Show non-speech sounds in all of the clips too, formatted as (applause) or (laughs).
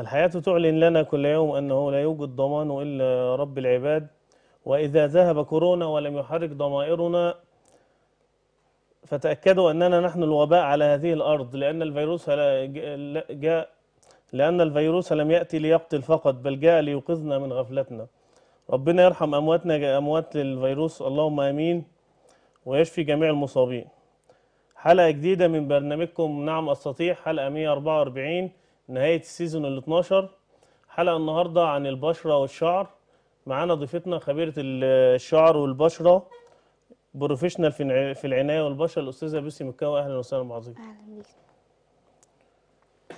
الحياة تعلن لنا كل يوم أنه لا يوجد ضمان إلا رب العباد وإذا ذهب كورونا ولم يحرك ضمائرنا فتأكدوا أننا نحن الوباء على هذه الأرض لأن الفيروس جاء لأن الفيروس لم يأتي ليقتل فقط بل جاء ليوقظنا من غفلتنا ربنا يرحم أمواتنا أموات للفيروس اللهم آمين ويشفي جميع المصابين حلقة جديدة من برنامجكم نعم أستطيع حلقة 144 نهاية السيزون ال 12 حلقة النهاردة عن البشرة والشعر معانا ضيفتنا خبيرة الشعر والبشرة بروفيشنال في العناية والبشرة الأستاذة بيسي مكاوي أهلا وسهلا بحضرتك أهلا بيك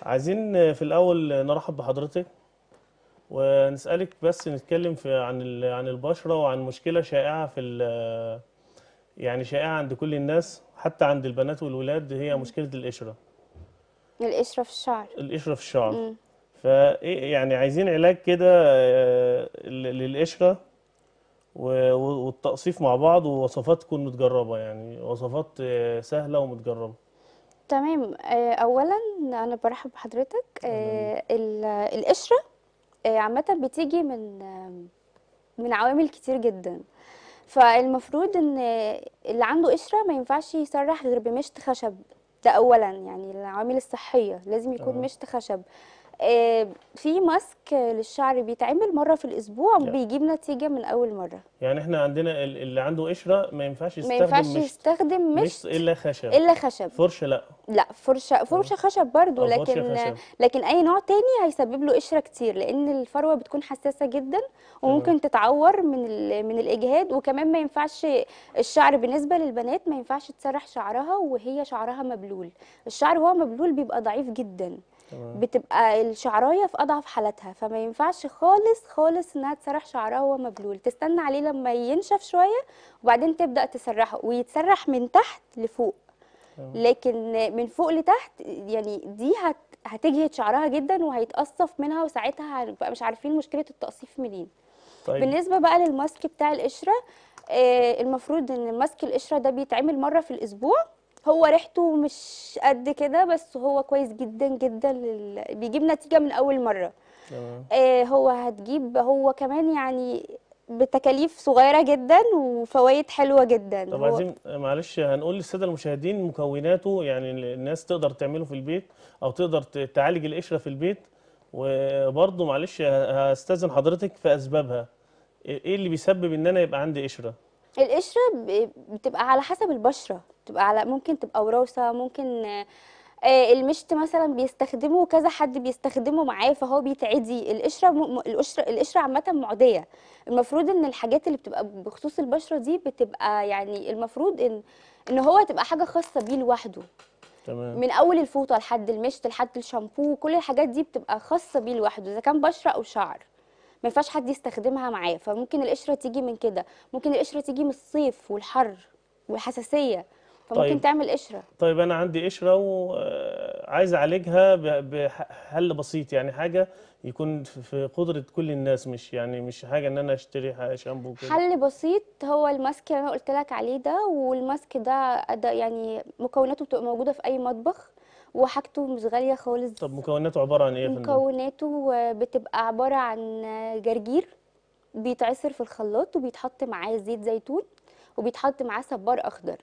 عايزين في الأول نرحب بحضرتك ونسألك بس نتكلم في عن عن البشرة وعن مشكلة شائعة في يعني شائعة عند كل الناس حتى عند البنات والولاد هي مشكلة القشرة القشره في الشعر القشره في الشعر فايه يعني عايزين علاج كده آه، للقشره والتقصيف مع بعض ووصفات تكون متجربه يعني وصفات آه، سهله ومتجربه تمام آه، اولا انا برحب بحضرتك القشره عامه بتيجي من من عوامل كتير جدا فالمفروض ان اللي عنده قشره ما ينفعش يسرح غير بمشط خشب ده اولا يعني العوامل الصحيه لازم يكون مشط خشب آه، في ماسك للشعر بيتعمل مره في الاسبوع وبيجيب بيجيب نتيجه من اول مره يعني احنا عندنا اللي عنده قشره ما ينفعش يستخدم ما ينفعش يستخدم مش الا خشب الا خشب فرشه لا لا فرشه فرشه أه. خشب برضو لكن خشب. لكن اي نوع تاني هيسبب له قشره كتير لان الفروه بتكون حساسه جدا وممكن مم. تتعور من من الاجهاد وكمان ما ينفعش الشعر بالنسبه للبنات ما ينفعش تسرح شعرها وهي شعرها مبلول الشعر وهو مبلول بيبقى ضعيف جدا بتبقى الشعرايه في اضعف حالاتها فما ينفعش خالص خالص انها تسرح شعرها وهو مبلول تستنى عليه لما ينشف شويه وبعدين تبدا تسرحه ويتسرح من تحت لفوق لكن من فوق لتحت يعني دي هت هتجهد شعرها جدا وهيتقصف منها وساعتها هنبقى مش عارفين مشكله التقصيف منين طيب. بالنسبه بقى للماسك بتاع القشره آه المفروض ان ماسك القشره ده بيتعمل مره في الاسبوع هو ريحته مش قد كده بس هو كويس جدا جدا لل... بيجيب نتيجه من اول مره تمام آه هو هتجيب هو كمان يعني بتكاليف صغيره جدا وفوائد حلوه جدا طب عايزين معلش هنقول للساده المشاهدين مكوناته يعني الناس تقدر تعمله في البيت او تقدر تعالج القشره في البيت وبرضه معلش هستاذن حضرتك في اسبابها ايه اللي بيسبب ان انا يبقى عندي قشره القشره بتبقى على حسب البشره بتبقى على ممكن تبقى وراثه ممكن آه، المشط مثلا بيستخدمه كذا حد بيستخدمه معاه فهو بيتعدي القشره م... القشره القشره عامه معديه المفروض ان الحاجات اللي بتبقى بخصوص البشره دي بتبقى يعني المفروض ان ان هو تبقى حاجه خاصه بيه لوحده تمام من اول الفوطه لحد المشط لحد الشامبو كل الحاجات دي بتبقى خاصه بيه لوحده اذا كان بشره او شعر ما ينفعش حد يستخدمها معاه فممكن القشره تيجي من كده ممكن القشره تيجي من الصيف والحر والحساسيه فممكن طيب. تعمل قشره طيب انا عندي قشره وعايز آه، اعالجها بحل بسيط يعني حاجه يكون في قدره كل الناس مش يعني مش حاجه ان انا اشتري شامبو كده حل بسيط هو الماسك اللي انا قلت لك عليه ده والماسك ده يعني مكوناته بتبقى موجوده في اي مطبخ وحاجته مش غاليه خالص طب مكوناته عباره عن ايه مكوناته بتبقى عباره عن جرجير بيتعصر في الخلاط وبيتحط معاه زيت زيتون وبيتحط معاه صبار اخضر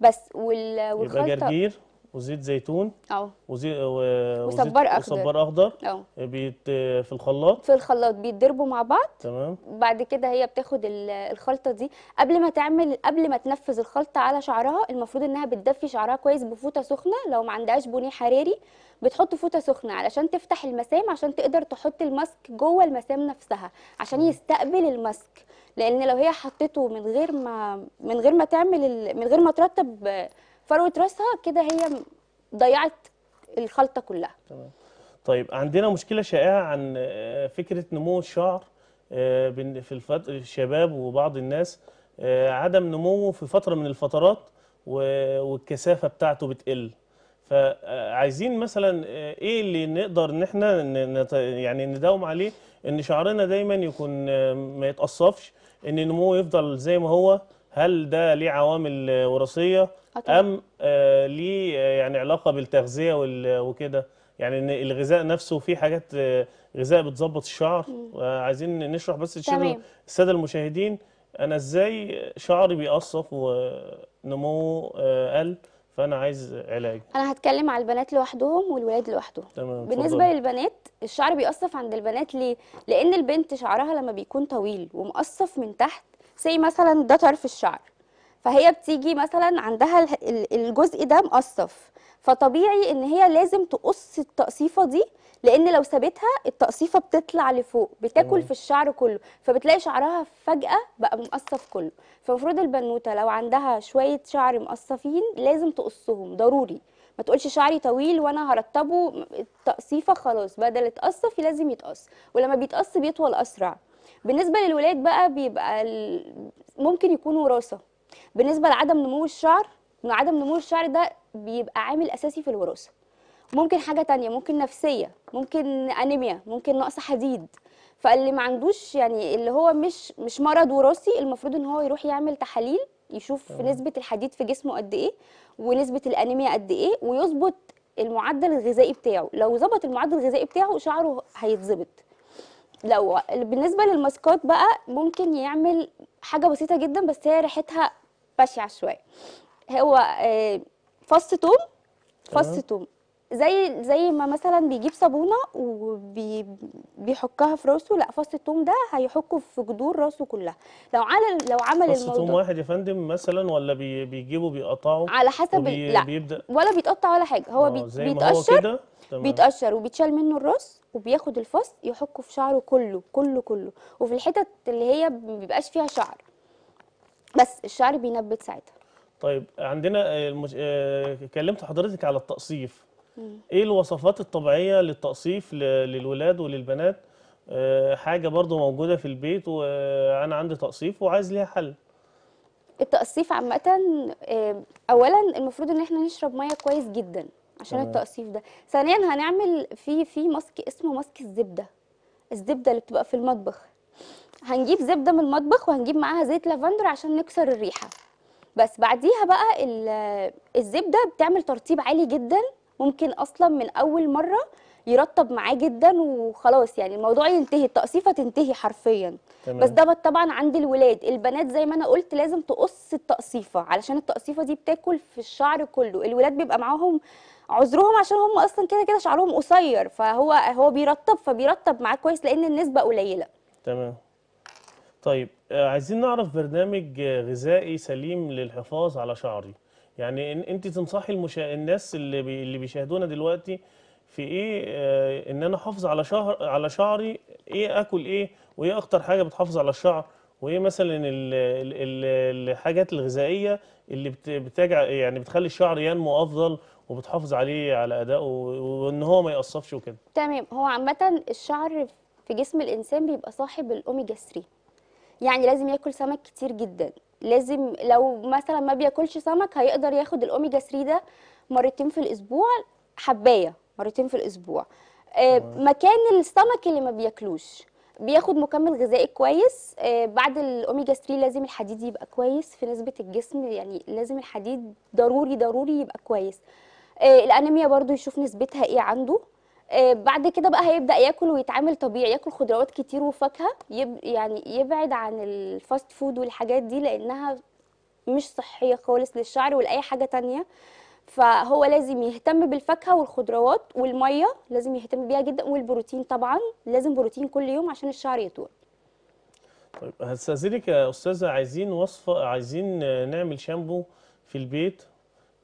بس وال... والخلطه يبقى جرجير وزيت زيتون اه وزيت وصبار اخضر وصبار اخضر اه بيت في الخلاط في الخلاط بيتضربوا مع بعض تمام بعد كده هي بتاخد الخلطه دي قبل ما تعمل قبل ما تنفذ الخلطه على شعرها المفروض انها بتدفي شعرها كويس بفوطه سخنه لو ما عندهاش بني حراري بتحط فوطه سخنه علشان تفتح المسام عشان تقدر تحط الماسك جوه المسام نفسها عشان يستقبل الماسك لان لو هي حطيته من غير ما من غير ما تعمل من غير ما ترتب فروه راسها كده هي ضيعت الخلطه كلها تمام طيب عندنا مشكله شائعه عن آه، فكره نمو الشعر آه، في الشباب وبعض الناس آه، عدم نموه في فتره من الفترات والكثافه بتاعته بتقل فعايزين مثلا ايه اللي نقدر ان احنا يعني نداوم عليه ان شعرنا دايما يكون ما يتقصفش ان نموه يفضل زي ما هو هل ده ليه عوامل وراثيه آه، ام آه، ليه آه، يعني علاقه بالتغذيه وكده يعني ان الغذاء نفسه في حاجات غذاء بتظبط الشعر عايزين نشرح بس الساده المشاهدين انا ازاي شعري بيقصف ونموه قل فانا عايز علاج انا هتكلم على البنات لوحدهم والولاد لوحدهم تمام بالنسبه فضل. للبنات الشعر بيقصف عند البنات ليه لان البنت شعرها لما بيكون طويل ومقصف من تحت سي مثلا ده طرف الشعر فهي بتيجي مثلا عندها الجزء ده مقصف فطبيعي ان هي لازم تقص التقصيفه دي لان لو سابتها التقصيفه بتطلع لفوق بتاكل في الشعر كله فبتلاقي شعرها فجاه بقى مقصف كله فالمفروض البنوته لو عندها شويه شعر مقصفين لازم تقصهم ضروري ما تقولش شعري طويل وانا هرتبه التقصيفه خلاص بدل تقصف لازم يتقص ولما بيتقص بيطول اسرع بالنسبه للولاد بقى بيبقى ممكن يكون وراثه بالنسبه لعدم نمو الشعر عدم نمو الشعر ده بيبقى عامل اساسي في الوراثه ممكن حاجه تانية ممكن نفسيه ممكن انيميا ممكن نقص حديد فاللي ما عندوش يعني اللي هو مش مش مرض وراثي المفروض ان هو يروح يعمل تحاليل يشوف طبعا. نسبه الحديد في جسمه قد ايه ونسبه الانيميا قد ايه ويظبط المعدل الغذائي بتاعه لو ظبط المعدل الغذائي بتاعه شعره هيتظبط لو بالنسبه للماسكات بقى ممكن يعمل حاجه بسيطه جدا بس هي ريحتها بشعه شويه هو آه، فص توم فص توم زي زي ما مثلا بيجيب صابونه وبيحكها في راسه لا فص الثوم ده هيحكه في جذور راسه كلها لو عمل لو عمل فص الثوم واحد يا فندم مثلا ولا بي بيجيبه بيقطعه على حسب وبي لا بيبدأ ولا بيتقطع ولا حاجه هو آه، كده بيتقشر بيتقشر وبيتشال منه الراس وبياخد الفص يحكه في شعره كله كله كله وفي الحتت اللي هي ما بيبقاش فيها شعر بس الشعر بينبت ساعتها طيب عندنا المج... آه، كلمت حضرتك على التقصيف ايه الوصفات الطبيعيه للتقصيف للولاد وللبنات آه، حاجه برضو موجوده في البيت وانا عندي تقصيف وعايز ليها حل التقصيف عامه آه، اولا المفروض ان احنا نشرب ميه كويس جدا عشان آه. التقصيف ده ثانيا هنعمل في في ماسك اسمه ماسك الزبده الزبده اللي بتبقى في المطبخ هنجيب زبده من المطبخ وهنجيب معاها زيت لافندر عشان نكسر الريحه بس بعديها بقى الزبده بتعمل ترطيب عالي جدا ممكن اصلا من اول مره يرطب معاه جدا وخلاص يعني الموضوع ينتهي التقصيفه تنتهي حرفيا تمام. بس ده طبعا عند الولاد البنات زي ما انا قلت لازم تقص التقصيفه علشان التقصيفه دي بتاكل في الشعر كله الولاد بيبقى معاهم عذرهم عشان هم اصلا كده كده شعرهم قصير فهو هو بيرطب فبيرطب معاه كويس لان النسبه قليله تمام طيب آه، عايزين نعرف برنامج غذائي سليم للحفاظ على شعري يعني انت تنصحي المشا... الناس اللي بي... اللي بيشاهدونا دلوقتي في ايه آه ان انا احافظ على شهر على شعري ايه اكل ايه وايه اكتر حاجه بتحافظ على الشعر وايه مثلا ال... ال... ال... الحاجات الغذائيه اللي بت... بتجع... يعني بتخلي الشعر ينمو افضل وبتحافظ عليه على ادائه وان هو ما يقصفش وكده تمام هو عامه الشعر في جسم الانسان بيبقى صاحب الاوميجا 3 يعني لازم ياكل سمك كتير جدا لازم لو مثلا ما بياكلش سمك هيقدر ياخد الاوميجا 3 ده مرتين في الاسبوع حبايه مرتين في الاسبوع آه مكان السمك اللي ما بياكلوش بياخد مكمل غذائي كويس آه بعد الاوميجا 3 لازم الحديد يبقى كويس في نسبه الجسم يعني لازم الحديد ضروري ضروري يبقى كويس آه الانيميا برضو يشوف نسبتها ايه عنده آه، بعد كده بقى هيبدا ياكل ويتعامل طبيعي ياكل خضروات كتير وفاكهه يب يعني يبعد عن الفاست فود والحاجات دي لانها مش صحيه خالص للشعر ولا اي حاجه تانية فهو لازم يهتم بالفاكهه والخضروات والميه لازم يهتم بيها جدا والبروتين طبعا لازم بروتين كل يوم عشان الشعر يطول طيب هستاذنك يا استاذه عايزين وصفه عايزين نعمل شامبو في البيت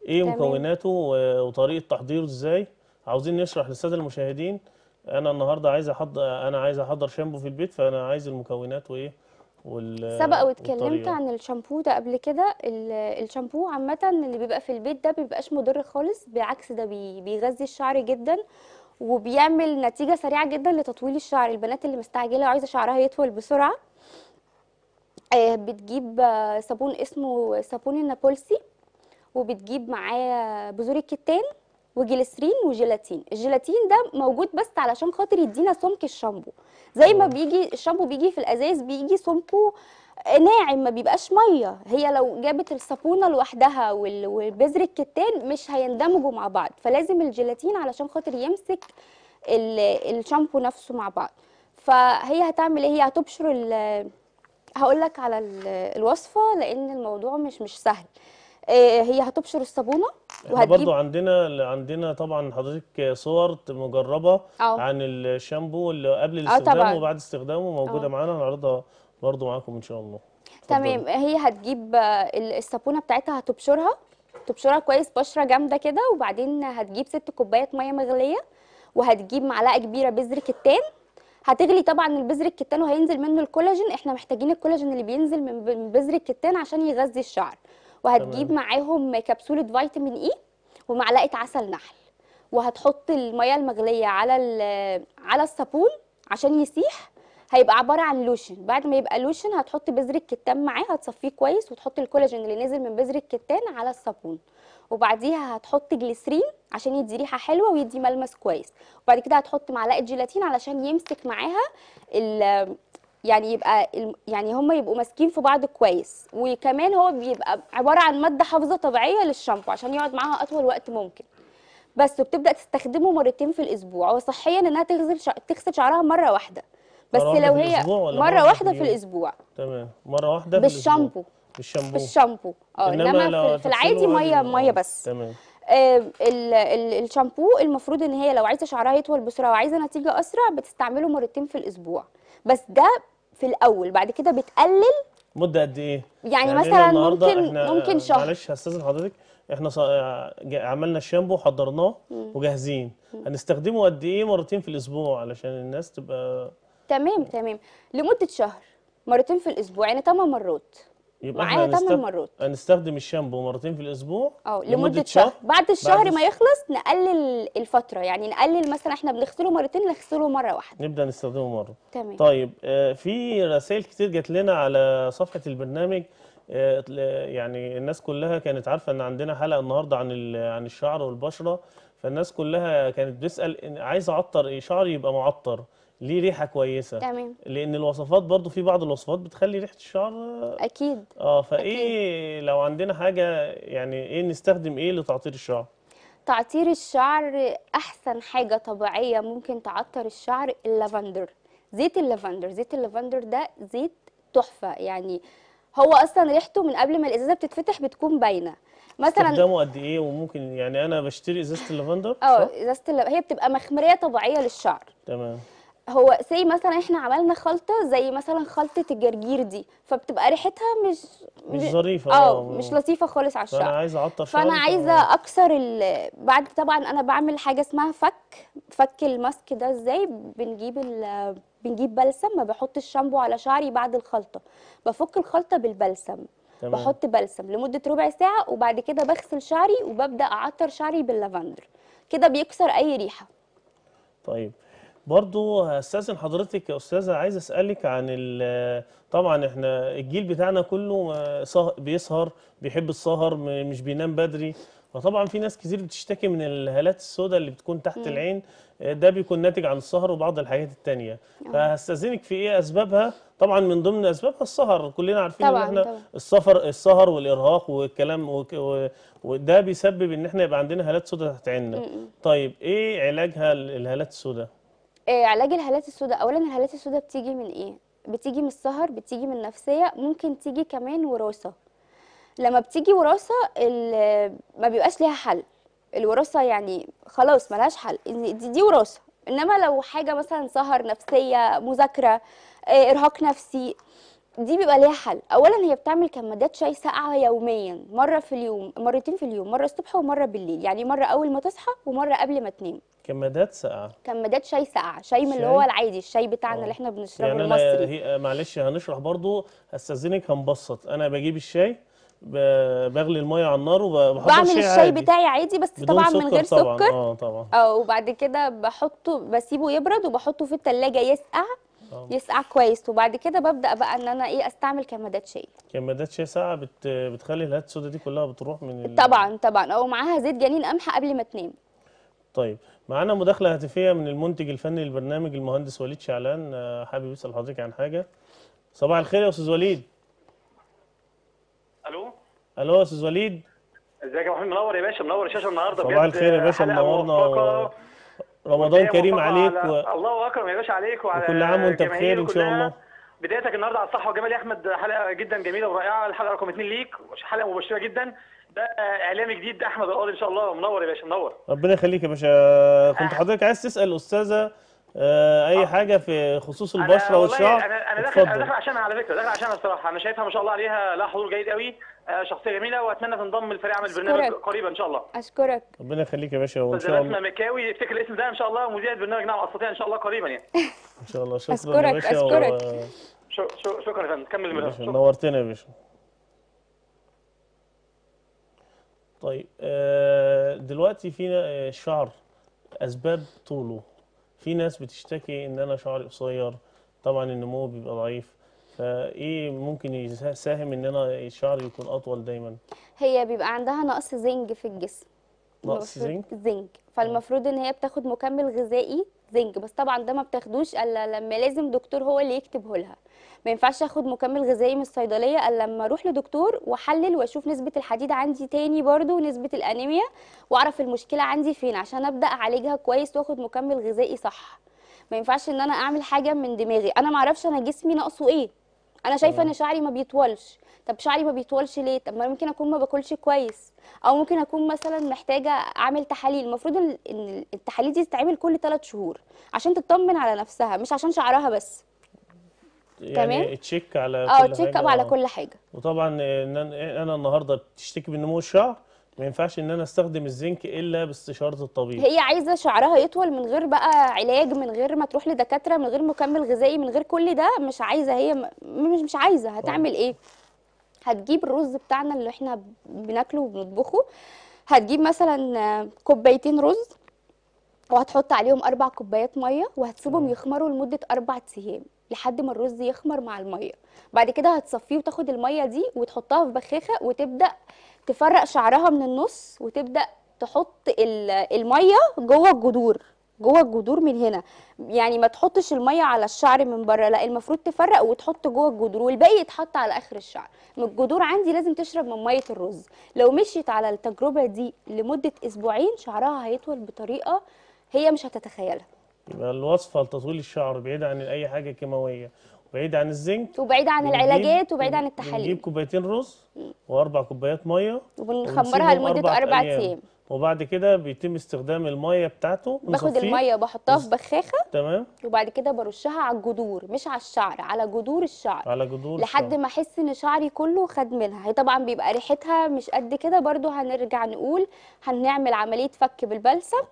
ايه مكوناته وطريقه تحضيره ازاي عاوزين نشرح للساده المشاهدين انا النهارده عايز احضر انا عايز احضر شامبو في البيت فانا عايز المكونات وايه وال سبق واتكلمت عن الشامبو ده قبل كده الشامبو عامه اللي بيبقى في البيت ده بيبقاش مضر خالص بالعكس ده بيغذي الشعر جدا وبيعمل نتيجه سريعه جدا لتطويل الشعر البنات اللي مستعجله وعايزه شعرها يطول بسرعه آه، بتجيب صابون اسمه صابون النابلسي وبتجيب معاه بذور الكتان وجلسرين وجيلاتين الجيلاتين ده موجود بس علشان خاطر يدينا سمك الشامبو زي ما بيجي الشامبو بيجي في الازاز بيجي سمكه ناعم ما بيبقاش ميه هي لو جابت الصابونه لوحدها وبذر الكتان مش هيندمجوا مع بعض فلازم الجيلاتين علشان خاطر يمسك الشامبو نفسه مع بعض فهي هتعمل ايه هي هتبشر هقول لك على الوصفه لان الموضوع مش مش سهل آه، هي هتبشر الصابونه وهتجيب برضو عندنا عندنا طبعا حضرتك صور مجربه أوه. عن الشامبو اللي قبل اه، الاستخدام وبعد استخدامه موجوده اه. معانا هنعرضها برضو معاكم ان شاء الله تمام هي هتجيب الصابونه بتاعتها هتبشرها تبشرها كويس بشره جامده كده وبعدين هتجيب ست كوبايات ميه مغليه وهتجيب معلقه كبيره بذر كتان هتغلي طبعا البذر الكتان وهينزل منه الكولاجين احنا محتاجين الكولاجين اللي بينزل من بذر الكتان عشان يغذي الشعر وهتجيب معاهم كبسوله فيتامين اي e ومعلقه عسل نحل وهتحط الميه المغليه على على الصابون عشان يسيح هيبقى عباره عن لوشن بعد ما يبقى لوشن هتحط بذر الكتان معاه هتصفيه كويس وتحط الكولاجين اللي نازل من بذر الكتان على الصابون وبعديها هتحط جليسرين عشان يدي ريحه حلوه ويدي ملمس كويس وبعد كده هتحط معلقه جيلاتين علشان يمسك معاها يعني يبقى يعني هم يبقوا ماسكين في بعض كويس وكمان هو بيبقى عباره عن ماده حافظه طبيعيه للشامبو عشان يقعد معاها اطول وقت ممكن بس وبتبدا تستخدمه مرتين في الاسبوع وصحيا انها تغسل تغسل شعرها مره واحده بس لو هي مره, مرة واحده في, في الاسبوع تمام مره واحده بالشامبو بالشامبو بالشامبو اه انما, إنما في العادي ميه ميه بس تمام آه الشامبو المفروض ان هي لو عايزه شعرها يطول بسرعه وعايزه نتيجه اسرع بتستعمله مرتين في الاسبوع بس ده في الاول بعد كده بتقلل مده قد ايه يعني, يعني مثلا ممكن ممكن شهر معلش هستاذن حضرتك احنا عملنا الشامبو حضرناه وجاهزين هنستخدمه قد ايه مرتين في الاسبوع علشان الناس تبقى تمام تمام لمده شهر مرتين في الاسبوع يعني 8 مرات يبقى معايا 8 مرات هنستخدم الشامبو مرتين في الاسبوع اه لمده, شهر. شهر بعد الشهر بعد ما يخلص نقلل الفتره يعني نقلل مثلا احنا بنغسله مرتين نغسله مره واحده نبدا نستخدمه مره تمام طيب آه في رسائل كتير جات لنا على صفحه البرنامج آه يعني الناس كلها كانت عارفه ان عندنا حلقه النهارده عن عن الشعر والبشره فالناس كلها كانت بتسال عايز اعطر ايه شعري يبقى معطر ليه ريحه كويسه تمام لان الوصفات برضو في بعض الوصفات بتخلي ريحه الشعر اكيد اه فايه أكيد. لو عندنا حاجه يعني ايه نستخدم ايه لتعطير الشعر تعطير الشعر احسن حاجه طبيعيه ممكن تعطر الشعر اللافندر زيت اللافندر زيت اللافندر ده زيت تحفه يعني هو اصلا ريحته من قبل ما الازازه بتتفتح بتكون باينه مثلا استخدامه قد ايه وممكن يعني انا بشتري ازازه اللافندر اه ازازه اللافندر هي بتبقى مخمريه طبيعيه للشعر تمام هو سي مثلا احنا عملنا خلطه زي مثلا خلطه الجرجير دي فبتبقى ريحتها مش مش ظريفه اه, آه، مش آه. لطيفه خالص على الشعر فانا عايزه اعطر فانا عايزه اكسر ال... بعد طبعا انا بعمل حاجه اسمها فك فك الماسك ده ازاي بنجيب ال... بنجيب بلسم ما بحط الشامبو على شعري بعد الخلطه بفك الخلطه بالبلسم تمام. بحط بلسم لمده ربع ساعه وبعد كده بغسل شعري وببدا اعطر شعري باللافندر كده بيكسر اي ريحه طيب برضو هستاذن حضرتك يا استاذه عايز اسالك عن طبعا احنا الجيل بتاعنا كله بيسهر بيحب السهر مش بينام بدري فطبعا في ناس كتير بتشتكي من الهالات السوداء اللي بتكون تحت مم. العين ده بيكون ناتج عن السهر وبعض الحاجات التانية آه. فهستاذنك في ايه اسبابها طبعا من ضمن اسبابها السهر كلنا عارفين طبعاً ان احنا طبعاً. السفر السهر والارهاق والكلام وده بيسبب ان احنا يبقى عندنا هالات سوداء تحت عيننا طيب ايه علاجها الهالات السوداء آه، علاج الهالات السوداء اولا الهالات السوداء بتيجي من ايه بتيجي من السهر بتيجي من النفسيه ممكن تيجي كمان وراثه لما بتيجي وراثه ما بيبقاش ليها حل الوراثه يعني خلاص ملهاش حل دي, دي وراثه انما لو حاجه مثلا سهر نفسيه مذاكره آه، ارهاق نفسي دي بيبقى ليها حل اولا هي بتعمل كمادات شاي ساقعه يوميا مره في اليوم مرتين في اليوم مره الصبح ومره بالليل يعني مره اول ما تصحى ومره قبل ما تنام كمادات ساقعه كمادات شاي ساقعه شاي من اللي هو العادي الشاي بتاعنا أوه. اللي احنا بنشربه يعني المصري هي معلش هنشرح برضو استاذنك هنبسط انا بجيب الشاي بغلي الميه على النار وبحط الشاي بعمل الشاي, عادي. بتاعي عادي بس طبعا من غير سكر اه طبعا اه وبعد كده بحطه بسيبه يبرد وبحطه في التلاجة يسقع آه. يسقع آه، كويس وبعد كده ببدا بقى ان انا ايه استعمل كمادات شاي كمادات شاي ساقعه بت... بتخلي الهات السوداء دي كلها بتروح من ال... طبعا طبعا او معاها زيت جنين قمح قبل ما تنام طيب معانا مداخله هاتفيه من المنتج الفني للبرنامج المهندس وليد شعلان آه، حابب يسال حضرتك عن حاجه صباح الخير يا استاذ وليد الو الو يا استاذ وليد ازيك يا محمد منور يا باشا منور الشاشه النهارده صباح الخير يا باشا منورنا رمضان كريم عليك على... و... الله اكرم يا باشا عليك وعلى كل عام وانت بخير ان شاء الله بدايتك النهارده على الصحه وجمال يا احمد حلقه جدا جميله ورائعه الحلقه رقم 2 ليك حلقه مبشره جدا ده اعلامي جديد ده احمد القاضي ان شاء الله منور يا باشا منور ربنا يخليك يا باشا كنت أه. حضرتك عايز تسال استاذه آه، اي آه، حاجه في خصوص البشره والشعر انا انا داخل انا داخل عشانها على فكره داخل عشانها الصراحه انا شايفها ما شاء الله عليها لها حضور جيد قوي آه، شخصيه جميله واتمنى تنضم لفريق عمل البرنامج قريبا ان شاء الله اشكرك ربنا يخليك يا باشا وان شاء الله مكاوي افتكر الاسم ده ان شاء الله ومذيع البرنامج نعم استطيع ان شاء الله قريبا يعني (laughs) ان شاء الله شكرا أشكرك يا باشا اشكرك شكرا يا فندم كمل نورتنا يا باشا طيب دلوقتي فينا الشعر اسباب طوله في ناس بتشتكي ان انا شعري قصير طبعا النمو بيبقى ضعيف فايه ممكن يساهم ان انا شعري يكون اطول دايما هي بيبقى عندها نقص زنج في الجسم نقص زنج زنج فالمفروض ان هي بتاخد مكمل غذائي زنك بس طبعا ده ما بتاخدوش الا لما لازم دكتور هو اللي يكتبه لها ما ينفعش اخد مكمل غذائي من الصيدليه الا لما اروح لدكتور واحلل واشوف نسبه الحديد عندي تاني برده ونسبه الانيميا واعرف المشكله عندي فين عشان ابدا اعالجها كويس واخد مكمل غذائي صح ما ينفعش ان انا اعمل حاجه من دماغي انا ما اعرفش انا جسمي ناقصه ايه انا شايفه ان شعري ما بيطولش طب شعري ما بيطولش ليه طب ما ممكن اكون ما باكلش كويس او ممكن اكون مثلا محتاجه اعمل تحاليل المفروض ان التحاليل دي تتعمل كل 3 شهور عشان تطمن على نفسها مش عشان شعرها بس يعني تشيك على اه تشيك اب على آه. كل حاجه وطبعا ان انا النهارده بتشتكي من نمو الشعر ما ينفعش ان انا استخدم الزنك الا باستشاره الطبيب هي عايزه شعرها يطول من غير بقى علاج من غير ما تروح لدكاتره من غير مكمل غذائي من غير كل ده مش عايزه هي مش مش عايزه هتعمل طيب. ايه هتجيب الرز بتاعنا اللي احنا بناكله وبنطبخه هتجيب مثلا آه، كوبايتين رز وهتحط عليهم اربع كوبايات ميه وهتسيبهم يخمروا لمده اربع ايام لحد ما الرز يخمر مع الميه بعد كده هتصفيه وتاخد الميه دي وتحطها في بخاخه وتبدا تفرق شعرها من النص وتبدا تحط الميه جوه الجذور جوه الجذور من هنا يعني ما تحطش الميه على الشعر من بره لا المفروض تفرق وتحط جوه الجذور والباقي يتحط على اخر الشعر من الجذور عندي لازم تشرب من ميه الرز لو مشيت على التجربه دي لمده اسبوعين شعرها هيطول بطريقه هي مش هتتخيلها يبقى الوصفه لتطويل الشعر بعيد عن اي حاجه كيماويه وبعيد عن الزنك وبعيد عن العلاجات وبعيد عن التحاليل نجيب كوبايتين رز واربع كوبايات ميه وبنخمرها لمده اربع ايام وبعد كده بيتم استخدام الميه بتاعته باخد الميه بحطها في بخاخه تمام وبعد كده برشها على الجذور مش على الشعر على جذور الشعر على جذور لحد ما احس ان شعري كله خد منها هي طبعا بيبقى ريحتها مش قد كده برده هنرجع نقول هنعمل عمليه فك بالبلسم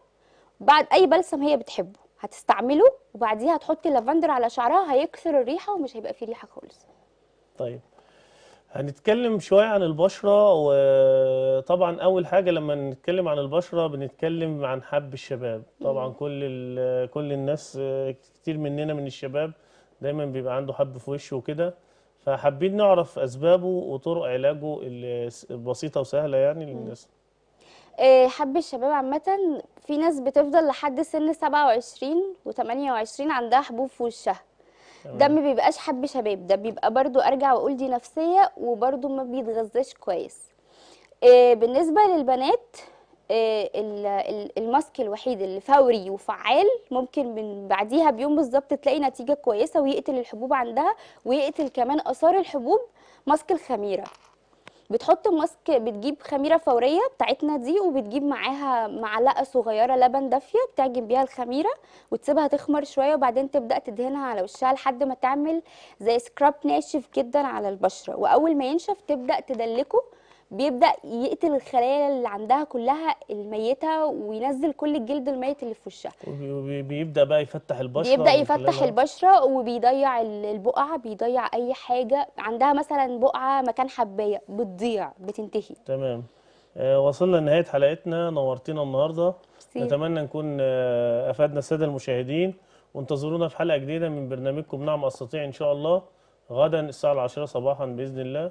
بعد اي بلسم هي بتحبه هتستعمله وبعديها هتحطي اللافندر على شعرها هيكسر الريحه ومش هيبقى فيه ريحه خالص طيب هنتكلم شوية عن البشرة وطبعا أول حاجة لما نتكلم عن البشرة بنتكلم عن حب الشباب طبعا كل كل الناس كتير مننا من الشباب دايما بيبقى عنده حب في وشه وكده فحابين نعرف أسبابه وطرق علاجه البسيطة وسهلة يعني للناس آه، حب الشباب عامة في ناس بتفضل لحد سن 27 و28 عندها حبوب في وشها ده ما بيبقاش حب شباب ده بيبقى برضو ارجع واقول دي نفسيه وبرضو ما بيتغذاش كويس آه، بالنسبه للبنات آه، الماسك الوحيد اللي فوري وفعال ممكن من بعديها بيوم بالظبط تلاقي نتيجه كويسه ويقتل الحبوب عندها ويقتل كمان اثار الحبوب ماسك الخميره بتحط ماسك بتجيب خميره فوريه بتاعتنا دي وبتجيب معاها معلقه صغيره لبن دافيه بتعجن بيها الخميره وتسيبها تخمر شويه وبعدين تبدا تدهنها على وشها لحد ما تعمل زي سكراب ناشف جدا على البشره واول ما ينشف تبدا تدلكه بيبدا يقتل الخلايا اللي عندها كلها الميته وينزل كل الجلد الميت اللي في وشها وبيبدا بقى يفتح البشره بيبدا يفتح البشره وبيضيع البقعه بيضيع اي حاجه عندها مثلا بقعه مكان حبايه بتضيع بتنتهي تمام آه، وصلنا لنهايه حلقتنا نورتينا النهارده سيب. نتمنى نكون آه، افادنا الساده المشاهدين وانتظرونا في حلقه جديده من برنامجكم نعم استطيع ان شاء الله غدا الساعه 10 صباحا باذن الله